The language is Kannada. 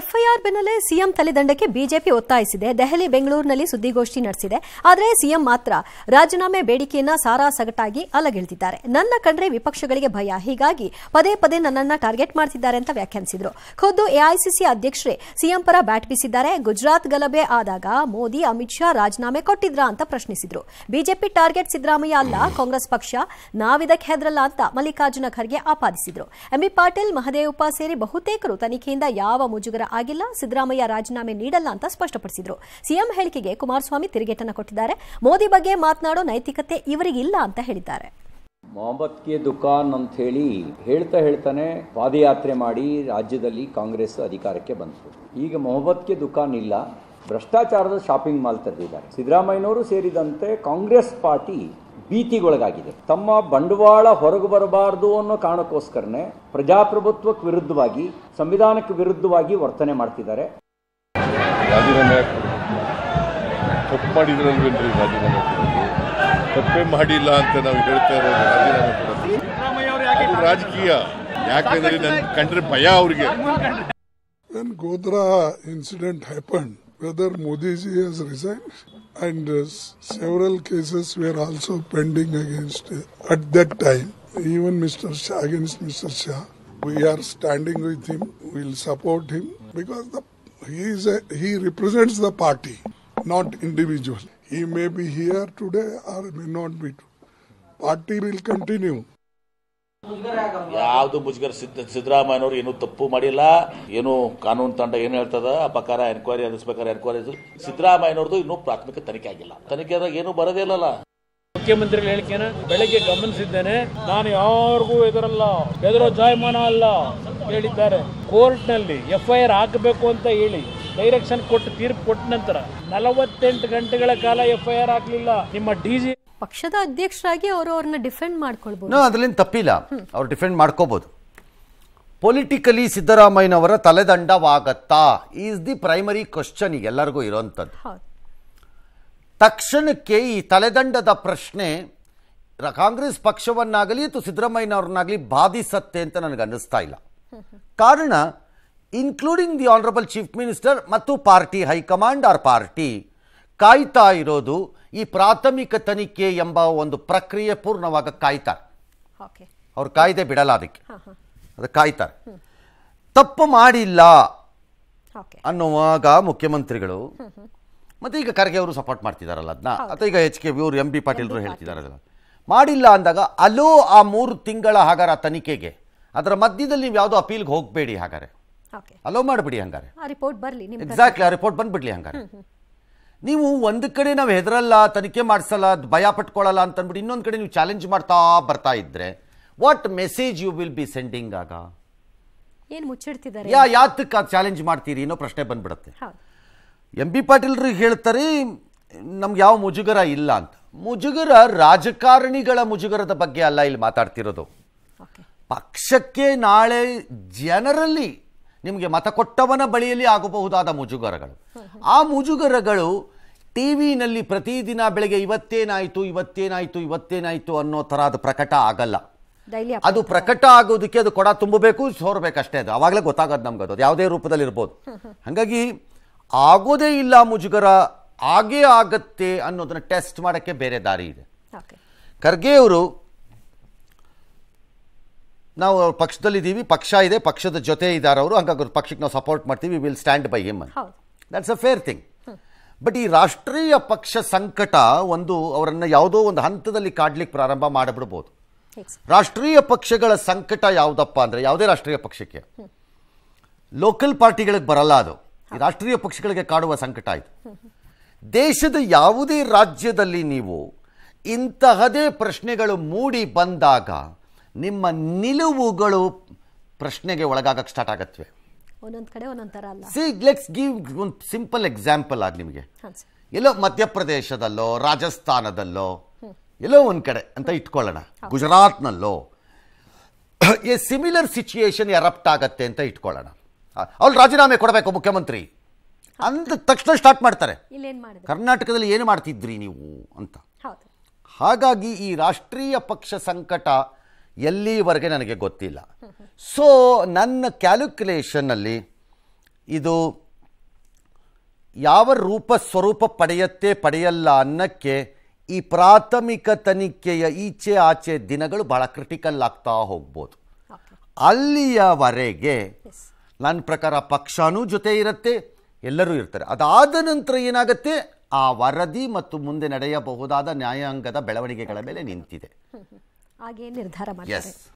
ಎಫ್ಐಆರ್ ಬೆನ್ನಲ್ಲೇ ಸಿಎಂ ತಲೆದಂಡಕ್ಕೆ ಬಿಜೆಪಿ ಒತ್ತಾಯಿಸಿದೆ ದೆಹಲಿ ಬೆಂಗಳೂರಿನಲ್ಲಿ ಸುದ್ದಿಗೋಷ್ಠಿ ನಡೆಸಿದೆ ಆದರೆ ಸಿಎಂ ಮಾತ್ರ ರಾಜೀನಾಮೆ ಬೇಡಿಕೆಯನ್ನ ಸಗಟಾಗಿ ಅಲಗೆಳೆದಿದ್ದಾರೆ ನನ್ನ ಕಂಡ್ರೆ ವಿಪಕ್ಷಗಳಿಗೆ ಭಯ ಹೀಗಾಗಿ ಪದೇ ಪದೇ ನನ್ನನ್ನ ಟಾರ್ಗೆಟ್ ಮಾಡ್ತಿದ್ದಾರೆ ಅಂತ ವ್ಯಾಖ್ಯಾನಿಸಿದ್ರು ಖುದ್ದು ಎಐಸಿಸಿ ಅಧ್ಯಕ್ಷರೇ ಸಿಎಂ ಪರ ಬ್ಯಾಟ್ ಬೀಸಿದ್ದಾರೆ ಗುಜರಾತ್ ಗಲಭೆ ಆದಾಗ ಮೋದಿ ಅಮಿತ್ ಶಾ ರಾಜೀನಾಮೆ ಕೊಟ್ಟಿದ್ರಾ ಅಂತ ಪ್ರಶ್ನಿಸಿದ್ರು ಬಿಜೆಪಿ ಟಾರ್ಗೆಟ್ ಸಿದ್ದರಾಮಯ್ಯ ಅಲ್ಲ ಕಾಂಗ್ರೆಸ್ ಪಕ್ಷ ನಾವಿದಕ್ಕೆ ಹೆದರಲ್ಲ ಅಂತ ಮಲ್ಲಿಕಾರ್ಜುನ ಖರ್ಗೆ ಆಪಾದಿಸಿದ್ರು ಎಂಬಿ ಪಾಟೀಲ್ ಮಹದೇವಪ್ಪ ಸೇರಿ ಬಹುತೇಕರು ತನಿಖೆಯಿಂದ ಯಾವ ಮುಜುಗರ ಆಗಿಲ್ಲ ಸಿದ್ದರಾಮಯ್ಯ ರಾಜೀನಾಮೆ ನೀಡಲ್ಲ ಅಂತ ಸ್ಪಷ್ಟಪಡಿಸಿದರು ಸಿಎಂ ಹೇಳಿಕೆಗೆ ಕುಮಾರಸ್ವಾಮಿ ತಿರುಗೇಟನ್ನು ಕೊಟ್ಟಿದ್ದಾರೆ ಮೋದಿ ಬಗ್ಗೆ ಮಾತನಾಡೋ ನೈತಿಕತೆ ಇವರಿಗಿಲ್ಲ ಅಂತ ಹೇಳಿದ್ದಾರೆ ಮೊಹಮ್ಮದ್ಗೆ ದುಖಾನ್ ಅಂತ ಹೇಳಿ ಹೇಳ್ತಾ ಹೇಳ್ತಾನೆ ಪಾದಯಾತ್ರೆ ಮಾಡಿ ರಾಜ್ಯದಲ್ಲಿ ಕಾಂಗ್ರೆಸ್ ಅಧಿಕಾರಕ್ಕೆ ಬಂತು ಈಗ ಮೊಹಮ್ಮದ್ಗೆ ದುಖಾನ್ ಇಲ್ಲ ಭ್ರಷ್ಟಾಚಾರದ ಶಾಪಿಂಗ್ ಮಾಲ್ ತೆರೆದಿದ್ದಾರೆ ಸಿದ್ದರಾಮಯ್ಯನವರು ಸೇರಿದಂತೆ ಕಾಂಗ್ರೆಸ್ ಪಾರ್ಟಿ ಭೀತಿಗೊಳಗಾಗಿದೆ ತಮ್ಮ ಬಂಡವಾಳ ಹೊರಗೆ ಬರಬಾರದು ಅನ್ನೋ ಕಾರಣಕ್ಕೋಸ್ಕರನೇ ಪ್ರಜಾಪ್ರಭುತ್ವಕ್ಕೆ ವಿರುದ್ಧವಾಗಿ ಸಂವಿಧಾನಕ್ಕೆ ವಿರುದ್ಧವಾಗಿ ವರ್ತನೆ ಮಾಡ್ತಿದ್ದಾರೆ ತಪ್ಪು ಮಾಡಿದ್ರಲ್ವೇನ್ರಿ ರಾಜೀನಾಮೆ ತಪ್ಪೇ ಮಾಡಿಲ್ಲ ಅಂತ ನಾವು ಹೇಳ್ತಾ ಇರೋದು ರಾಜೀನಾಮೆ ಕೊಡೋದು ರಾಜಕೀಯ ಯಾಕಂದ್ರೆ ನನ್ ಕಂಡ್ರೆ ಭಯ ಅವ್ರಿಗೆ Godhra incident happen whether Modiji has resign and uh, several cases were also pending against uh, at that time even mr shah against mr shah we are standing with him we'll support him because the, he is a, he represents the party not individual he may be here today or may not be party will continue ಯಾವ್ದು ಮುಜುಗರ ಸಿದ್ದರಾಮಯ್ಯನವ್ರು ಏನು ತಪ್ಪು ಮಾಡಿಲ್ಲ ಏನು ಕಾನೂನು ತಂಡ ಏನು ಹೇಳ್ತದ ಪ್ರಕಾರ ಎನ್ಕ್ವೈರಿ ನಡೆಸಬೇಕಾದ್ರೆ ಎನ್ಕ್ವೈರಿ ಸಿದ್ದರಾಮಯ್ಯನವ್ರದ್ದು ಇನ್ನೂ ಪ್ರಾಥಮಿಕ ತನಿಖೆ ಆಗಿಲ್ಲ ತನಿಖೆದಾಗ ಏನು ಬರೋದೇ ಇಲ್ಲಲ್ಲ ಮುಖ್ಯಮಂತ್ರಿ ಹೇಳಿಕೆನ ಬೆಳಗ್ಗೆ ಗಮನಿಸಿದ್ದೇನೆ ನಾನು ಯಾರಿಗೂ ಎದುರಲ್ಲ ಎದುರೋ ಜಾಯಮಾನ ಅಲ್ಲ ಹೇಳಿದ್ದಾರೆ ಕೋರ್ಟ್ನಲ್ಲಿ ಎಫ್ಐಆರ್ ಹಾಕಬೇಕು ಅಂತ ಹೇಳಿ ಡೈರೆಕ್ಷನ್ ಕೊಟ್ಟು ತೀರ್ಪು ಕೊಟ್ಟ ನಂತರ ನಲವತ್ತೆಂಟು ಗಂಟೆಗಳ ಕಾಲ ಎಫ್ಐಆರ್ ಹಾಕಲಿಲ್ಲ ನಿಮ್ಮ ಡಿಜಿ ಪಕ್ಷದ ಅಧ್ಯಕ್ಷರಾಗಿ ಅವರು ಅವ್ರನ್ನ ಡಿಫೆಂಡ್ ಮಾಡ್ಕೊಳ್ಬೋದು ಅದರಲ್ಲಿ ತಪ್ಪಿಲ್ಲ ಅವ್ರು ಡಿಫೆಂಡ್ ಮಾಡ್ಕೋಬಹುದು ಪೊಲಿಟಿಕಲಿ ಸಿದ್ದರಾಮಯ್ಯನವರ ತಲೆದಂಡವಾಗತ್ತಾ ಈಸ್ ದಿ ಪ್ರೈಮರಿ ಕ್ವಶನ್ ಈಗ ಎಲ್ಲರಿಗೂ ಇರೋವಂಥದ್ದು ತಕ್ಷಣಕ್ಕೆ ಈ ತಲೆದಂಡದ ಪ್ರಶ್ನೆ ಕಾಂಗ್ರೆಸ್ ಪಕ್ಷವನ್ನಾಗಲಿ ಅಥವಾ ಸಿದ್ದರಾಮಯ್ಯನವ್ರನ್ನಾಗಲಿ ಬಾಧಿಸತ್ತೆ ಅಂತ ನನಗೆ ಅನ್ನಿಸ್ತಾ ಇಲ್ಲ ಕಾರಣ including the honourable chief minister ಮತ್ತು ಪಾರ್ಟಿ ಹೈಕಮಾಂಡ್ ಆರ್ ಪಾರ್ಟಿ ಕಾಯ್ತಾ ಇರೋದು ಈ ಪ್ರಾಥಮಿಕ ತನಿಖೆ ಎಂಬ ಒಂದು ಪ್ರಕ್ರಿಯೆ ಪೂರ್ಣವಾಗ ಕಾಯ್ತಾರೆ ಅವ್ರು ಕಾಯ್ದೆ ಬಿಡಲ್ಲ ಅದಕ್ಕೆ ಅದು ಕಾಯ್ತಾರೆ ತಪ್ಪು ಮಾಡಿಲ್ಲ ಅನ್ನುವಾಗ ಮುಖ್ಯಮಂತ್ರಿಗಳು ಮತ್ತೆ ಈಗ ಖರ್ಗೆ ಅವರು ಸಪೋರ್ಟ್ ಮಾಡ್ತಿದಾರಲ್ಲ ಅದನ್ನ ಅಥವಾ ಈಗ ಎಚ್ ಕೆ ಇವರು ಎಂ ಬಿ ಪಾಟೀಲ್ರು ಅದನ್ನ ಮಾಡಿಲ್ಲ ಅಂದಾಗ ಅಲೋ ಆ ಮೂರು ತಿಂಗಳ ಹಾಗಾರ ತನಿಖೆಗೆ ಅದರ ಮಧ್ಯದಲ್ಲಿ ನೀವು ಯಾವುದೋ ಅಪೀಲ್ಗೆ ಹೋಗಬೇಡಿ ಹಾಗಾರೆ ಅಲೋ ಮಾಡಿಬಿಡಿ ಹಂಗಾರೆ ರಿಪೋರ್ಟ್ ಎಕ್ಸಾಕ್ಟ್ಲಿ ಆ ರಿಪೋರ್ಟ್ ಬಂದ್ಬಿಡ್ಲಿ ಹಂಗಾರೆ ನೀವು ಒಂದು ಕಡೆ ನಾವು ಹೆದರಲ್ಲ ತನಿಖೆ ಮಾಡಿಸಲ್ಲ ಭಯ ಪಟ್ಕೊಳ್ಳಲ್ಲ ಅಂದ್ಬಿಟ್ಟು ಇನ್ನೊಂದು ಕಡೆ ನೀವು ಚಾಲೆಂಜ್ ಮಾಡ್ತಾ ಬರ್ತಾ ಇದ್ರೆ what message you will be sending ಆಗ ಏನು ಮುಚ್ಚಿಡ್ತಿದ್ದಾರೆ ಯಾ ಯಾತಕ್ಕೆ ಚಾಲೆಂಜ್ ಮಾಡ್ತೀರಿ ಅನ್ನೋ ಪ್ರಶ್ನೆ ಬಂದ್ಬಿಡುತ್ತೆ ಎಂ ಬಿ ಪಾಟೀಲ್ರಿಗೆ ಹೇಳ್ತಾರೆ ನಮ್ಗೆ ಯಾವ ಮುಜುಗರ ಇಲ್ಲ ಅಂತ ಮುಜುಗರ ರಾಜಕಾರಣಿಗಳ ಮುಜುಗರದ ಬಗ್ಗೆ ಅಲ್ಲ ಇಲ್ಲಿ ಮಾತಾಡ್ತಿರೋದು ಪಕ್ಷಕ್ಕೆ ನಾಳೆ ಜನರಲ್ಲಿ ನಿಮಗೆ ಮತ ಕೊಟ್ಟವನ ಬಳಿಯಲ್ಲಿ ಆಗಬಹುದಾದ ಮುಜುಗರಗಳು ಆ ಮುಜುಗರಗಳು ಟಿ ವಿನಲ್ಲಿ ಪ್ರತಿದಿನ ಬೆಳಗ್ಗೆ ಇವತ್ತೇನಾಯಿತು ಇವತ್ತೇನಾಯಿತು ಇವತ್ತೇನಾಯಿತು ಅನ್ನೋ ಥರ ಅದು ಪ್ರಕಟ ಆಗಲ್ಲ ಅದು ಪ್ರಕಟ ಆಗೋದಕ್ಕೆ ಅದು ಕೊಡ ತುಂಬಬೇಕು ಅಷ್ಟೇ ಅದು ಆವಾಗಲೇ ಗೊತ್ತಾಗೋದು ನಮ್ಗೆ ಅದು ಯಾವುದೇ ರೂಪದಲ್ಲಿ ಇರ್ಬೋದು ಹಾಗಾಗಿ ಆಗೋದೇ ಇಲ್ಲ ಮುಜುಗರ ಆಗೇ ಆಗತ್ತೆ ಅನ್ನೋದನ್ನ ಟೆಸ್ಟ್ ಮಾಡೋಕ್ಕೆ ಬೇರೆ ದಾರಿ ಇದೆ ಖರ್ಗೆಯವರು ನಾವು ಪಕ್ಷದಲ್ಲಿದ್ದೀವಿ ಪಕ್ಷ ಇದೆ ಪಕ್ಷದ ಜೊತೆ ಇದ್ದಾರೆ ಅವರು ಹಂಗಾಗಿ ಪಕ್ಷಕ್ಕೆ ನಾವು ಸಪೋರ್ಟ್ ಮಾಡ್ತೀವಿ will stand by him that's a fair thing but ಈ ರಾಷ್ಟ್ರೀಯ ಪಕ್ಷ ಸಂಕಟ ಒಂದು ಅವರನ್ನು ಯಾವುದೋ ಒಂದು ಹಂತದಲ್ಲಿ ಕಾಡ್ಲಿಕ್ಕೆ ಪ್ರಾರಂಭ ಮಾಡಿಬಿಡ್ಬೋದು ರಾಷ್ಟ್ರೀಯ ಪಕ್ಷಗಳ ಸಂಕಟ ಯಾವುದಪ್ಪ ಅಂದರೆ ಯಾವುದೇ ರಾಷ್ಟ್ರೀಯ ಪಕ್ಷಕ್ಕೆ ಲೋಕಲ್ ಪಾರ್ಟಿಗಳಿಗೆ ಬರಲ್ಲ ಅದು ಈ ರಾಷ್ಟ್ರೀಯ ಪಕ್ಷಗಳಿಗೆ ಕಾಡುವ ಸಂಕಟ ಆಯಿತು ದೇಶದ ಯಾವುದೇ ರಾಜ್ಯದಲ್ಲಿ ನೀವು ಇಂತಹದೇ ಪ್ರಶ್ನೆಗಳು ಮೂಡಿ ಬಂದಾಗ ನಿಮ್ಮ ನಿಲುವುಗಳು ಪ್ರಶ್ನೆಗೆ ಒಳಗಾಗಕ್ಕೆ ಸ್ಟಾರ್ಟ್ ಆಗತ್ವೆ ಒಂದೊಂದು ಕಡೆ ಅಲ್ಲ ಸಿ ಒಂದು ಸಿಂಪಲ್ ಎಕ್ಸಾಂಪಲ್ ಆಗಿ ನಿಮಗೆ ಎಲ್ಲೋ ಮಧ್ಯಪ್ರದೇಶದಲ್ಲೋ ರಾಜಸ್ಥಾನದಲ್ಲೋ ಎಲ್ಲೋ ಒಂದು ಕಡೆ ಅಂತ ಇಟ್ಕೊಳ್ಳೋಣ ಗುಜರಾತ್ನಲ್ಲೋ ಎ ಸಿಮಿಲರ್ ಸಿಚುಯೇಷನ್ ಎರಪ್ಟ್ ಆಗತ್ತೆ ಅಂತ ಇಟ್ಕೊಳ್ಳೋಣ ಅವ್ರು ರಾಜೀನಾಮೆ ಕೊಡಬೇಕು ಮುಖ್ಯಮಂತ್ರಿ ಅಂದ ತಕ್ಷಣ ಸ್ಟಾರ್ಟ್ ಮಾಡ್ತಾರೆ ಕರ್ನಾಟಕದಲ್ಲಿ ಏನು ಮಾಡ್ತಿದ್ರಿ ನೀವು ಅಂತ ಹಾಗಾಗಿ ಈ ರಾಷ್ಟ್ರೀಯ ಪಕ್ಷ ಸಂಕಟ ಎಲ್ಲಿವರೆಗೆ ನನಗೆ ಗೊತ್ತಿಲ್ಲ ಸೊ ನನ್ನ ಕ್ಯಾಲ್ಕುಲೇಷನ್ನಲ್ಲಿ ಇದು ಯಾವ ರೂಪ ಸ್ವರೂಪ ಪಡೆಯತ್ತೆ ಪಡೆಯಲ್ಲ ಅನ್ನಕ್ಕೆ ಈ ಪ್ರಾಥಮಿಕ ತನಿಖೆಯ ಈಚೆ ಆಚೆ ದಿನಗಳು ಭಾಳ ಕ್ರಿಟಿಕಲ್ ಆಗ್ತಾ ಹೋಗ್ಬೋದು ಅಲ್ಲಿಯವರೆಗೆ ನನ್ನ ಪ್ರಕಾರ ಪಕ್ಷನೂ ಜೊತೆ ಇರುತ್ತೆ ಎಲ್ಲರೂ ಇರ್ತಾರೆ ಅದಾದ ನಂತರ ಏನಾಗುತ್ತೆ ಆ ವರದಿ ಮತ್ತು ಮುಂದೆ ನಡೆಯಬಹುದಾದ ನ್ಯಾಯಾಂಗದ ಬೆಳವಣಿಗೆಗಳ ಮೇಲೆ ನಿಂತಿದೆ ಹಾಗೆ ನಿರ್ಧಾರ ಮಾಡ್ತಾರೆ